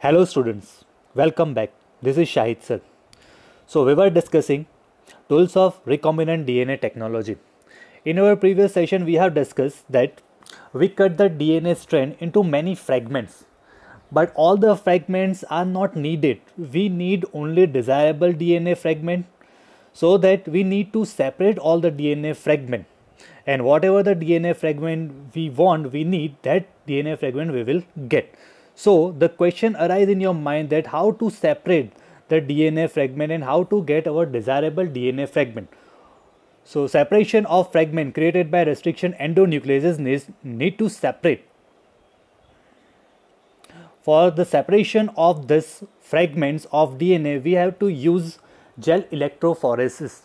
Hello students, welcome back. This is Shahid sir. So we were discussing tools of recombinant DNA technology. In our previous session we have discussed that we cut the DNA strand into many fragments. But all the fragments are not needed. We need only desirable DNA fragment so that we need to separate all the DNA fragment. And whatever the DNA fragment we want, we need that DNA fragment we will get. So the question arises in your mind that how to separate the DNA fragment and how to get our desirable DNA fragment. So separation of fragment created by restriction endonucleases needs, need to separate. For the separation of this fragments of DNA, we have to use gel electrophoresis.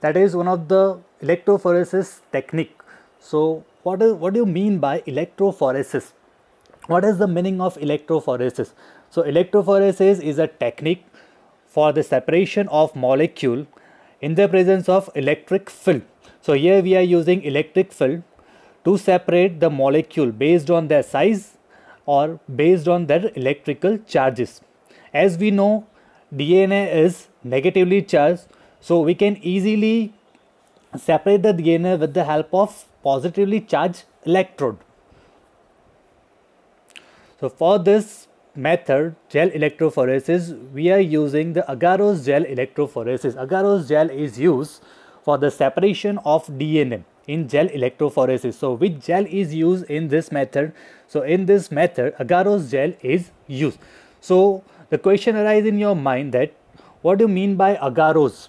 That is one of the electrophoresis technique. So what, is, what do you mean by electrophoresis? What is the meaning of electrophoresis? So electrophoresis is a technique for the separation of molecule in the presence of electric field. So here we are using electric field to separate the molecule based on their size or based on their electrical charges. As we know DNA is negatively charged so we can easily separate the DNA with the help of positively charged electrode. So for this method gel electrophoresis we are using the agarose gel electrophoresis. Agarose gel is used for the separation of DNA in gel electrophoresis. So which gel is used in this method? So in this method agarose gel is used. So the question arises in your mind that what do you mean by agarose?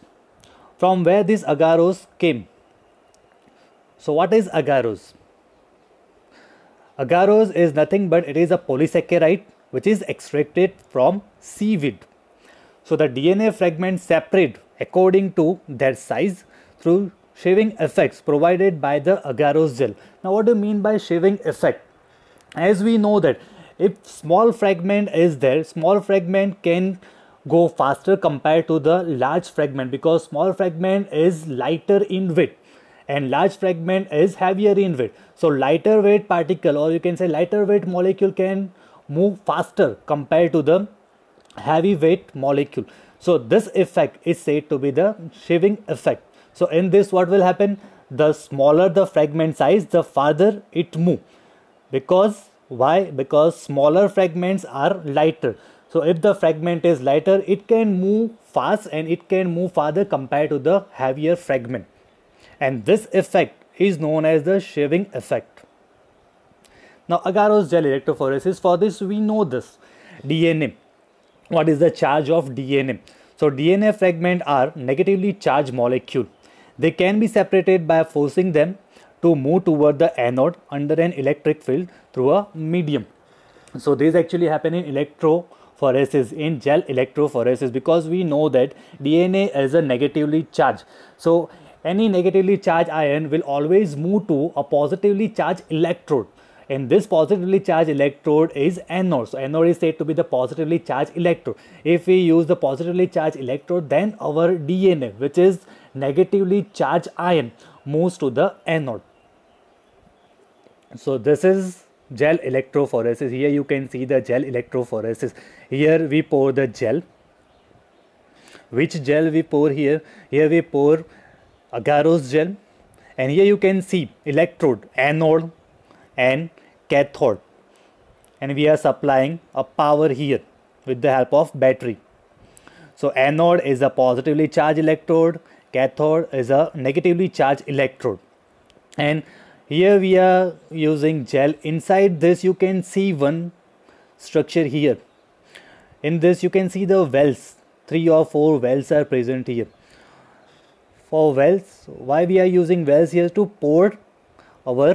From where this agarose came? So what is agarose? Agarose is nothing but it is a polysaccharide which is extracted from seaweed. So the DNA fragments separate according to their size through shaving effects provided by the agarose gel. Now what do you mean by shaving effect? As we know that if small fragment is there, small fragment can go faster compared to the large fragment because small fragment is lighter in weight and large fragment is heavier in weight so lighter weight particle or you can say lighter weight molecule can move faster compared to the heavy weight molecule so this effect is said to be the shaving effect so in this what will happen the smaller the fragment size the farther it move because why because smaller fragments are lighter so if the fragment is lighter it can move fast and it can move farther compared to the heavier fragment and this effect is known as the shaving effect. Now agarose gel electrophoresis for this we know this DNA. What is the charge of DNA? So DNA fragments are negatively charged molecule. They can be separated by forcing them to move toward the anode under an electric field through a medium. So this actually happen in electrophoresis, in gel electrophoresis because we know that DNA is a negatively charged. So any negatively charged ion will always move to a positively charged electrode and this positively charged electrode is anode so anode is said to be the positively charged electrode if we use the positively charged electrode then our dna which is negatively charged ion moves to the anode so this is gel electrophoresis here you can see the gel electrophoresis here we pour the gel which gel we pour here here we pour agarose gel and here you can see electrode anode and cathode and we are supplying a power here with the help of battery so anode is a positively charged electrode cathode is a negatively charged electrode and here we are using gel inside this you can see one structure here in this you can see the wells three or four wells are present here for wells why we are using wells here to pour our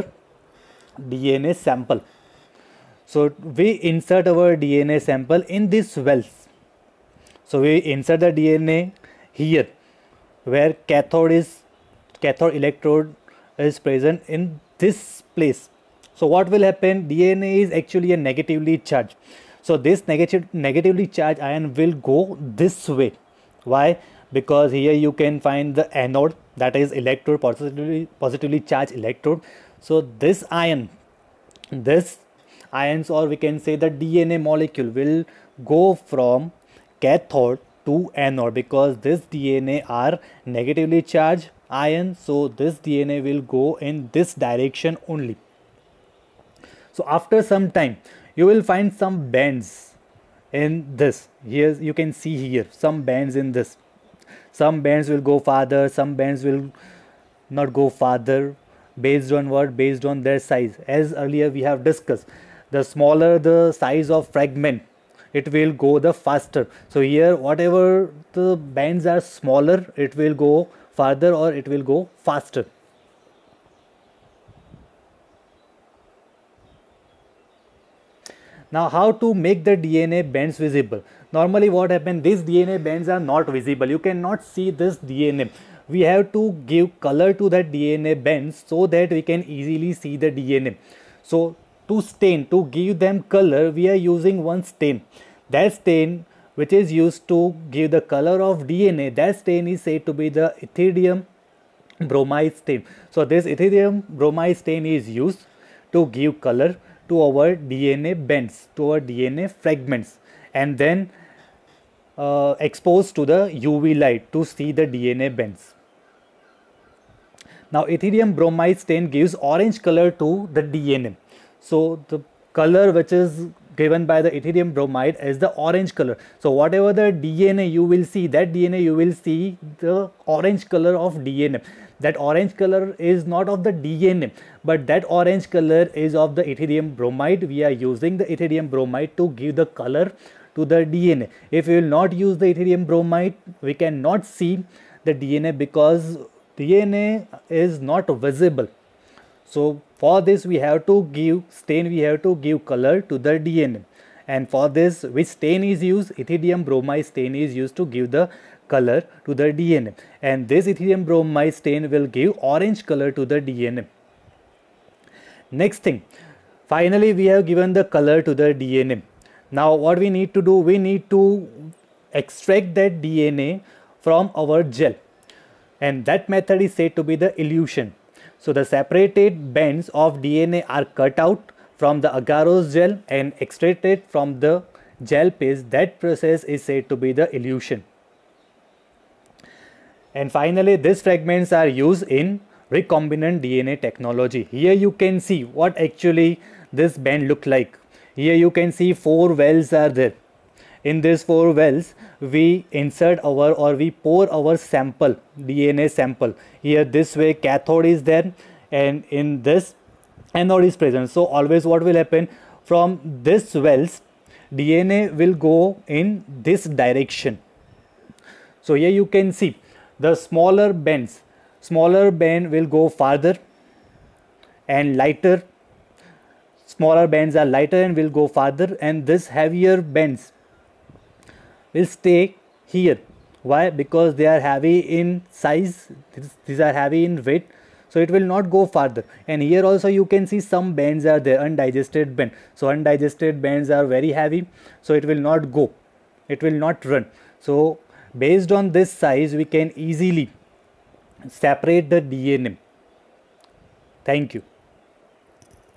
dna sample so we insert our dna sample in these wells so we insert the dna here where cathode is cathode electrode is present in this place so what will happen dna is actually a negatively charged so this negative negatively charged ion will go this way why because here you can find the anode that is electrode positively positively charged electrode so this ion this ions or we can say the dna molecule will go from cathode to anode because this dna are negatively charged ion so this dna will go in this direction only so after some time you will find some bands in this here you can see here some bands in this some bands will go farther some bands will not go farther based on what based on their size as earlier we have discussed the smaller the size of fragment it will go the faster so here whatever the bands are smaller it will go farther or it will go faster now how to make the dna bands visible normally what happens these dna bands are not visible you cannot see this dna we have to give color to that dna bands so that we can easily see the dna so to stain to give them color we are using one stain that stain which is used to give the color of dna that stain is said to be the ethidium bromide stain so this ethidium bromide stain is used to give color to our dna bands to our dna fragments and then uh, exposed to the UV light to see the DNA bends. Now ethidium bromide stain gives orange color to the DNA. So the color which is given by the ethidium bromide is the orange color. So whatever the DNA you will see, that DNA you will see the orange color of DNA. That orange color is not of the DNA, but that orange color is of the ethidium bromide. We are using the ethidium bromide to give the color to the DNA. If we will not use the yttrium bromide, we cannot see the DNA because DNA is not visible. So for this we have to give stain, we have to give color to the DNA. And for this which stain is used? Ethidium bromide stain is used to give the color to the DNA. And this ethidium bromide stain will give orange color to the DNA. Next thing, finally we have given the color to the DNA. Now what we need to do, we need to extract that DNA from our gel and that method is said to be the elution. So the separated bands of DNA are cut out from the agarose gel and extracted from the gel paste. That process is said to be the elution. And finally, these fragments are used in recombinant DNA technology. Here you can see what actually this band look like here you can see four wells are there in these four wells we insert our or we pour our sample dna sample here this way cathode is there and in this anode is present so always what will happen from this wells dna will go in this direction so here you can see the smaller bends smaller band will go farther and lighter smaller bands are lighter and will go farther and this heavier bands will stay here why because they are heavy in size these are heavy in weight so it will not go farther and here also you can see some bands are there undigested band so undigested bands are very heavy so it will not go it will not run so based on this size we can easily separate the dna thank you